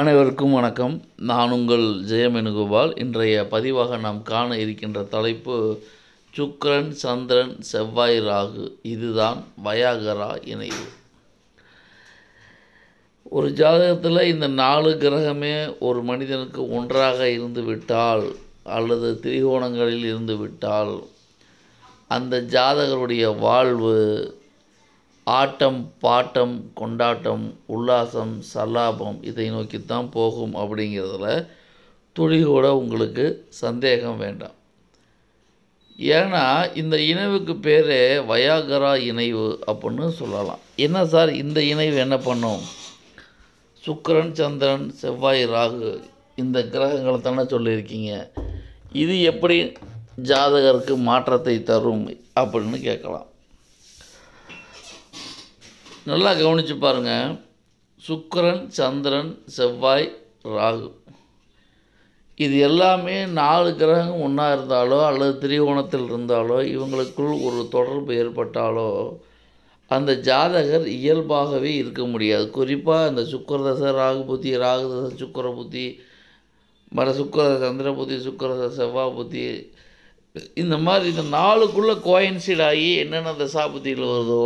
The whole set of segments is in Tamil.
அனைவருக்கும் வணக்கம் நான் உங்கள் ஜெயமெனுகோபால் இன்றைய பதிவாக நாம் காண இருக்கின்ற தலைப்பு சுக்கரன் சந்திரன் செவ்வாய் ராகு இதுதான் வயாகரா இணைவு ஒரு ஜாதகத்தில் இந்த நாலு கிரகமே ஒரு மனிதனுக்கு ஒன்றாக இருந்து விட்டால் அல்லது திரிகோணங்களில் இருந்து விட்டால் அந்த ஜாதகருடைய வாழ்வு ஆட்டம் பாட்டம் கொண்டாட்டம் உல்லாசம் சல்லாபம் இதை நோக்கித்தான் போகும் அப்படிங்கிறதுல துளி கூட உங்களுக்கு சந்தேகம் வேண்டாம் ஏன்னா இந்த இணைவுக்கு பேர் வயாகரா இணைவு அப்படின்னு சொல்லலாம் என்ன சார் இந்த இணைவு என்ன பண்ணும் சுக்கரன் சந்திரன் செவ்வாய் ராகு இந்த கிரகங்களை தானே சொல்லியிருக்கீங்க இது எப்படி ஜாதகருக்கு மாற்றத்தை தரும் அப்படின்னு கேட்கலாம் நல்லா கவனித்து பாருங்கள் சுக்கரன் சந்திரன் செவ்வாய் ராகு இது எல்லாமே நாலு கிரகம் ஒன்றா இருந்தாலோ அல்லது திரிகோணத்தில் இருந்தாலோ இவங்களுக்குள் ஒரு தொடர்பு ஏற்பட்டாலோ அந்த ஜாதகர் இயல்பாகவே இருக்க முடியாது குறிப்பாக அந்த சுக்கரதசை ராகு புத்தி ராகு தசை சுக்கர புத்தி மர சுக்கர சந்திர புத்தி சுக்கரதசை செவ்வா புத்தி இந்த மாதிரி இந்த நாளுக்குள்ளே கோயின்சிட் ஆகி என்னென்ன தசா புத்திகள் வருதோ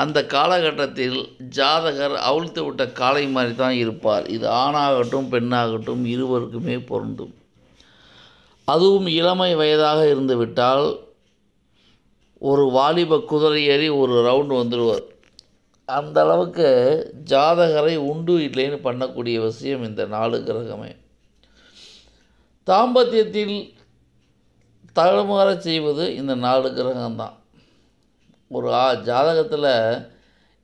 அந்த காலகட்டத்தில் ஜாதகர் அவிழ்த்து விட்ட காளை மாதிரி தான் இருப்பார் இது ஆணாகட்டும் பெண்ணாகட்டும் இருவருக்குமே பொருந்தும் அதுவும் இளமை வயதாக இருந்துவிட்டால் ஒரு வாலிப குதிரை ஏறி ஒரு ரவுண்டு வந்துடுவார் அந்த அளவுக்கு ஜாதகரை உண்டு இல்லைன்னு பண்ணக்கூடிய விஷயம் இந்த நாலு கிரகமே தாம்பத்தியத்தில் தகவல் செய்வது இந்த நாலு கிரகம்தான் ஒரு ஆ ஜாதகத்தில்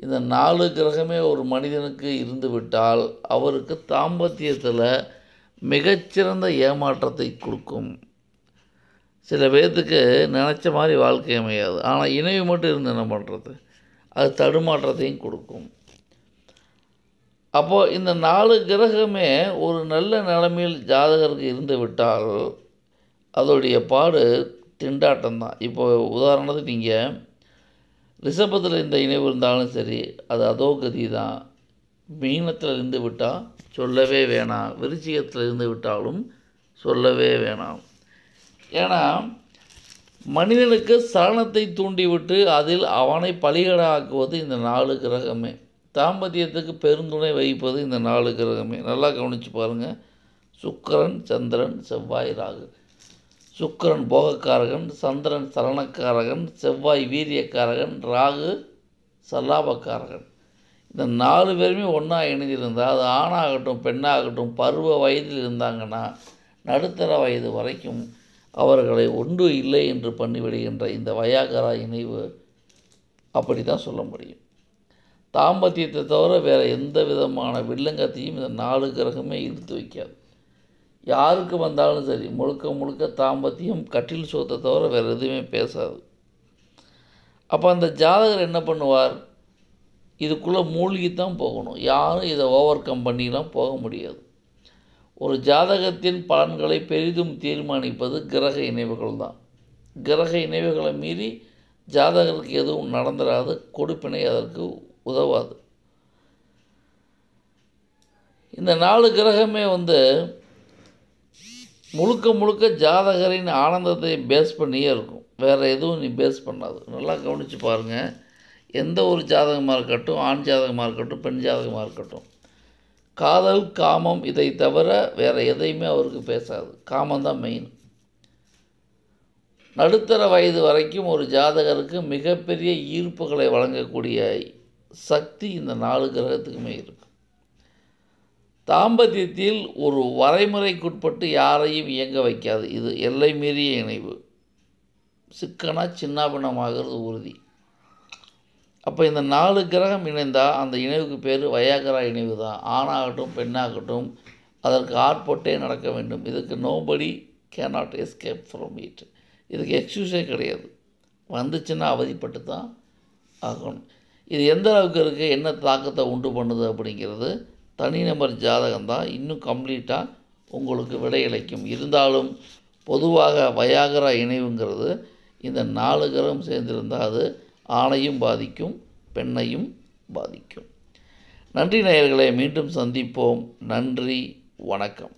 இந்த நாலு கிரகமே ஒரு மனிதனுக்கு இருந்து விட்டால் அவருக்கு தாம்பத்தியத்தில் மிகச்சிறந்த ஏமாற்றத்தை கொடுக்கும் சில பேர்த்துக்கு நினச்ச மாதிரி வாழ்க்கை அமையாது ஆனால் இணைவு மட்டும் இருந்து என்ன பண்ணுறது அது தடுமாற்றத்தையும் கொடுக்கும் அப்போது இந்த நாலு கிரகமே ஒரு நல்ல நிலைமையில் ஜாதகருக்கு இருந்து விட்டால் அதோடைய பாடு திண்டாட்டம் தான் இப்போ உதாரணத்துக்கு நீங்கள் ரிஷபத்தில் இந்த இணைவு இருந்தாலும் சரி அது அதோ கதி தான் மீனத்தில் இருந்து விட்டால் சொல்லவே வேணாம் விருச்சிகத்தில் இருந்து விட்டாலும் சொல்லவே வேணாம் ஏன்னா மனிதனுக்கு சலனத்தை தூண்டிவிட்டு அதில் அவனை பலிகடாக்குவது இந்த நாலு கிரகமே தாம்பத்தியத்துக்கு பெருந்துணை வகிப்பது இந்த நாலு கிரகமே நல்லா கவனித்து பாருங்கள் சுக்கரன் சந்திரன் செவ்வாய் ராகு சுக்கரன் போகக்காரகன் சந்திரன் சலனக்காரகன் செவ்வாய் வீரியக்காரகன் ராகு சல்லாபக்காரகன் இந்த நாலு பேருமே ஒன்றா இணைந்திருந்தால் அது ஆணாகட்டும் பெண்ணாகட்டும் பருவ வயதில் இருந்தாங்கன்னா நடுத்தர வயது வரைக்கும் அவர்களை ஒன்று இல்லை என்று பண்ணிவிடுகின்ற இந்த வயாகரா இணைவு அப்படி தான் சொல்ல முடியும் தாம்பத்தியத்தை தவிர வேறு எந்த விதமான வில்லங்கத்தையும் இந்த நாலு கிரகமே இழுத்து வைக்காது யாருக்கு வந்தாலும் சரி முழுக்க முழுக்க தாம்பத்தியம் கட்டில் சோத்தை தவிர வேறு எதுவுமே பேசாது அப்போ அந்த ஜாதகர் என்ன பண்ணுவார் இதுக்குள்ளே மூழ்கி தான் போகணும் யாரும் இதை ஓவர் கம் பண்ணிலாம் போக முடியாது ஒரு ஜாதகத்தின் பலன்களை பெரிதும் தீர்மானிப்பது கிரக இணைவுகள் தான் கிரக இணைவுகளை மீறி ஜாதகருக்கு எதுவும் நடந்துடாது கொடுப்பினை அதற்கு உதவாது இந்த நாலு கிரகமே வந்து முழுக்க முழுக்க ஜாதகரின் ஆனந்தத்தை பேஸ் பண்ணியே இருக்கும் வேறு எதுவும் நீ பேஸ் பண்ணாது நல்லா கவனித்து பாருங்கள் எந்த ஒரு ஜாதகமாக இருக்கட்டும் ஆண் ஜாதகமாக இருக்கட்டும் பெண் ஜாதகமாக இருக்கட்டும் காதல் காமம் இதை தவிர வேறு எதையுமே அவருக்கு பேசாது காமம் தான் மெயின் நடுத்தர வயது வரைக்கும் ஒரு ஜாதகருக்கு மிகப்பெரிய ஈர்ப்புகளை வழங்கக்கூடிய சக்தி இந்த நாலு கிரகத்துக்குமே இருக்கும் தாம்பத்தியத்தில் ஒரு வரைமுறைக்குட்பட்டு யாரையும் இயங்க வைக்காது இது எல்லை மீறிய இணைவு சிக்கனாக சின்னாபின்னமாகிறது உறுதி அப்போ இந்த நாலு கிரகம் இணைந்தால் அந்த இணைவுக்கு பேர் வயாகரா இணைவு தான் ஆணாகட்டும் பெண்ணாகட்டும் அதற்கு ஆட்பட்டே நடக்க வேண்டும் இதுக்கு nobody cannot escape from it இதுக்கு எக்ஸ்கூஸே கிடையாது வந்துச்சுன்னா அவதிப்பட்டு தான் ஆகணும் இது எந்த அளவுக்கு இருக்குது என்ன தாக்கத்தை உண்டு பண்ணுது அப்படிங்கிறது தனிநபர் ஜாதகம் தான் இன்னும் கம்ப்ளீட்டாக உங்களுக்கு விடையளிக்கும் இருந்தாலும் பொதுவாக வயாகரா இணைவுங்கிறது இந்த நாலு கிரகம் சேர்ந்திருந்தால் அது ஆணையும் பாதிக்கும் பெண்ணையும் பாதிக்கும் நன்றி நேயர்களை மீண்டும் சந்திப்போம் நன்றி வணக்கம்